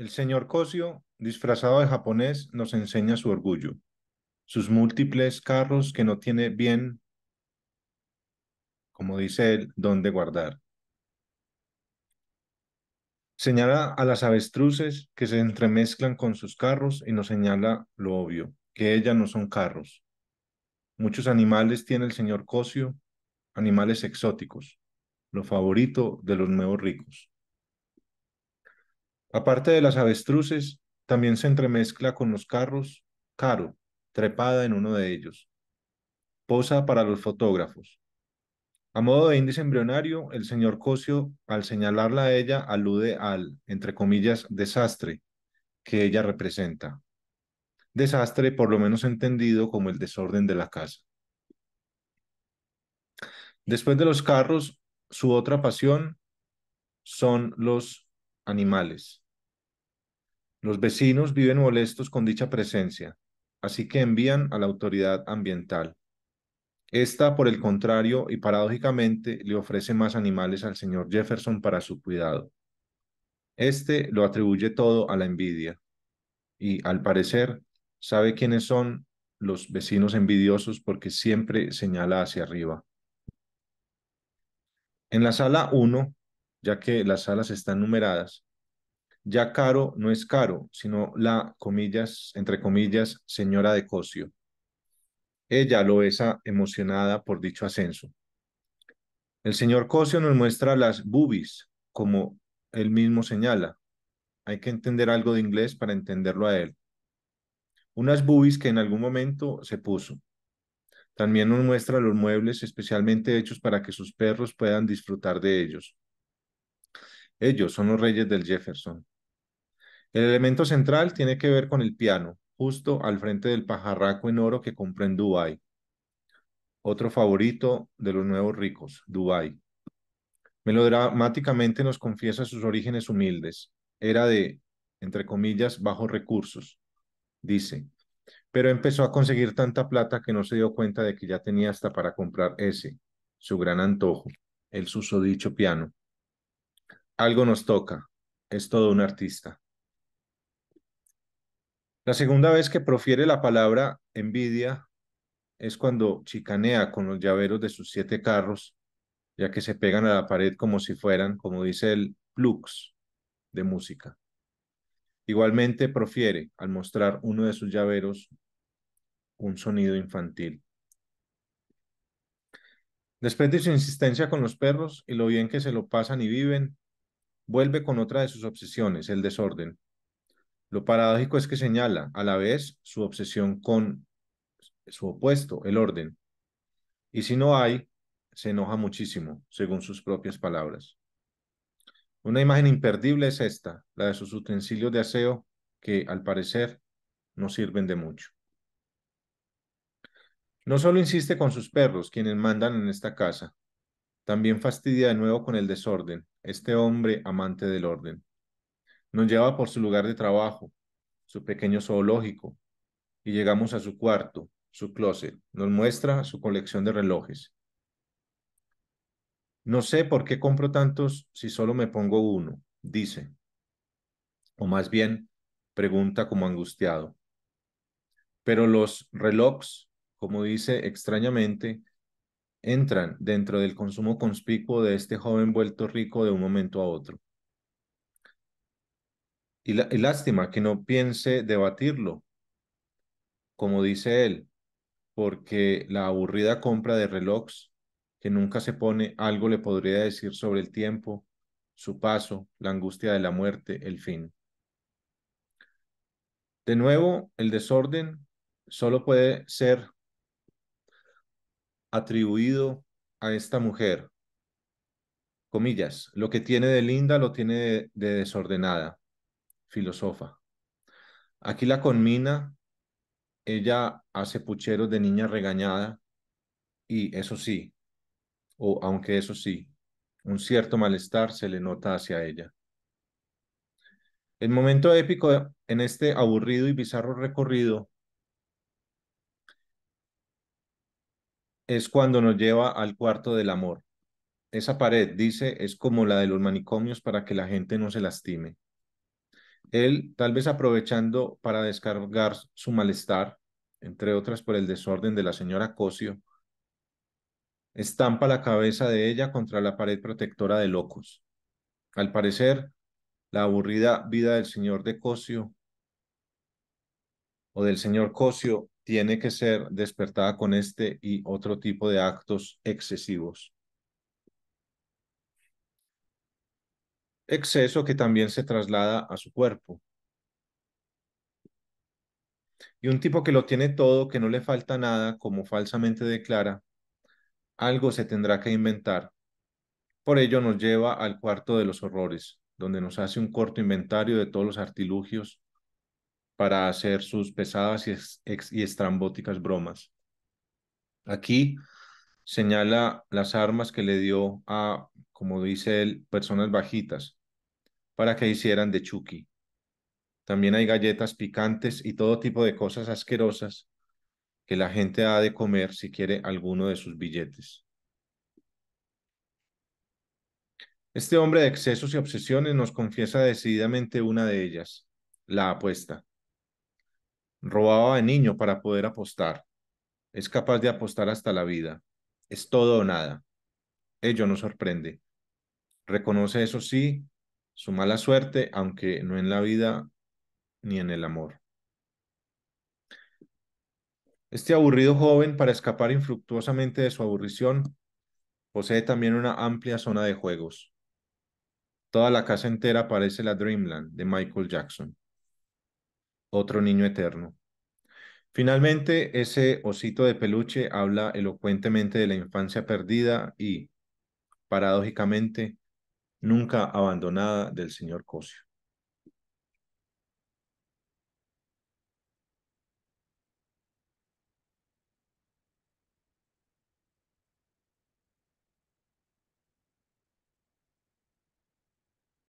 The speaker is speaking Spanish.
El señor Cosio, disfrazado de japonés, nos enseña su orgullo, sus múltiples carros que no tiene bien, como dice él, dónde guardar. Señala a las avestruces que se entremezclan con sus carros y nos señala lo obvio, que ellas no son carros. Muchos animales tiene el señor Cosio, animales exóticos, lo favorito de los nuevos ricos. Aparte de las avestruces, también se entremezcla con los carros Caro, trepada en uno de ellos. Posa para los fotógrafos. A modo de índice embrionario, el señor Cosio, al señalarla a ella, alude al, entre comillas, desastre que ella representa. Desastre, por lo menos entendido como el desorden de la casa. Después de los carros, su otra pasión son los animales. Los vecinos viven molestos con dicha presencia, así que envían a la autoridad ambiental. Esta, por el contrario, y paradójicamente, le ofrece más animales al señor Jefferson para su cuidado. Este lo atribuye todo a la envidia y, al parecer, sabe quiénes son los vecinos envidiosos porque siempre señala hacia arriba. En la sala 1, ya que las salas están numeradas. Ya caro no es caro, sino la, comillas, entre comillas, señora de Cosio. Ella lo besa emocionada por dicho ascenso. El señor Cosio nos muestra las boobies, como él mismo señala. Hay que entender algo de inglés para entenderlo a él. Unas boobies que en algún momento se puso. También nos muestra los muebles especialmente hechos para que sus perros puedan disfrutar de ellos. Ellos son los reyes del Jefferson. El elemento central tiene que ver con el piano, justo al frente del pajarraco en oro que compré en Dubái. Otro favorito de los nuevos ricos, Dubái. Melodramáticamente nos confiesa sus orígenes humildes. Era de, entre comillas, bajos recursos. Dice, pero empezó a conseguir tanta plata que no se dio cuenta de que ya tenía hasta para comprar ese, su gran antojo, el susodicho piano algo nos toca, es todo un artista. La segunda vez que profiere la palabra envidia es cuando chicanea con los llaveros de sus siete carros, ya que se pegan a la pared como si fueran, como dice el plux de música. Igualmente profiere al mostrar uno de sus llaveros un sonido infantil. Después de su insistencia con los perros y lo bien que se lo pasan y viven, vuelve con otra de sus obsesiones, el desorden. Lo paradójico es que señala a la vez su obsesión con su opuesto, el orden. Y si no hay, se enoja muchísimo, según sus propias palabras. Una imagen imperdible es esta, la de sus utensilios de aseo, que al parecer no sirven de mucho. No solo insiste con sus perros, quienes mandan en esta casa, también fastidia de nuevo con el desorden, este hombre amante del orden. Nos lleva por su lugar de trabajo, su pequeño zoológico, y llegamos a su cuarto, su closet. Nos muestra su colección de relojes. No sé por qué compro tantos si solo me pongo uno, dice. O más bien, pregunta como angustiado. Pero los relojes, como dice extrañamente, entran dentro del consumo conspicuo de este joven vuelto rico de un momento a otro. Y, la, lástima que no piense debatirlo, como dice él, porque la aburrida compra de relojes que nunca se pone algo le podría decir sobre el tiempo, su paso, la angustia de la muerte, el fin. De nuevo, el desorden solo puede ser atribuido a esta mujer. Comillas, lo que tiene de linda lo tiene de, desordenada, filosofa. Aquí la conmina, ella hace pucheros de niña regañada y eso sí, o aunque eso sí, un cierto malestar se le nota hacia ella. El momento épico en este aburrido y bizarro recorrido es cuando nos lleva al cuarto del amor. Esa pared, dice, es como la de los manicomios para que la gente no se lastime. Él, tal vez aprovechando para descargar su malestar, entre otras por el desorden de la señora Cosio, estampa la cabeza de ella contra la pared protectora de locos. Al parecer, la aburrida vida del señor de Cosio o del señor Cosio tiene que ser despertada con este y otro tipo de actos excesivos. Exceso que también se traslada a su cuerpo. Y un tipo que lo tiene todo, que no le falta nada, como falsamente declara, algo se tendrá que inventar. Por ello nos lleva al cuarto de los horrores, donde nos hace un corto inventario de todos los artilugios para hacer sus pesadas y, estrambóticas bromas. Aquí señala las armas que le dio a, como dice él, personas bajitas, para que hicieran de Chucky. También hay galletas picantes y todo tipo de cosas asquerosas que la gente ha de comer si quiere alguno de sus billetes. Este hombre de excesos y obsesiones nos confiesa decididamente una de ellas, la apuesta robaba de niño para poder apostar. Es capaz de apostar hasta la vida. Es todo o nada. Ello no sorprende. Reconoce eso sí, su mala suerte, aunque no en la vida ni en el amor. Este aburrido joven, para escapar infructuosamente de su aburrición, posee también una amplia zona de juegos. Toda la casa entera parece la Dreamland de Michael Jackson otro niño eterno. Finalmente, ese osito de peluche habla elocuentemente de la infancia perdida y, paradójicamente, nunca abandonada del señor Cosio.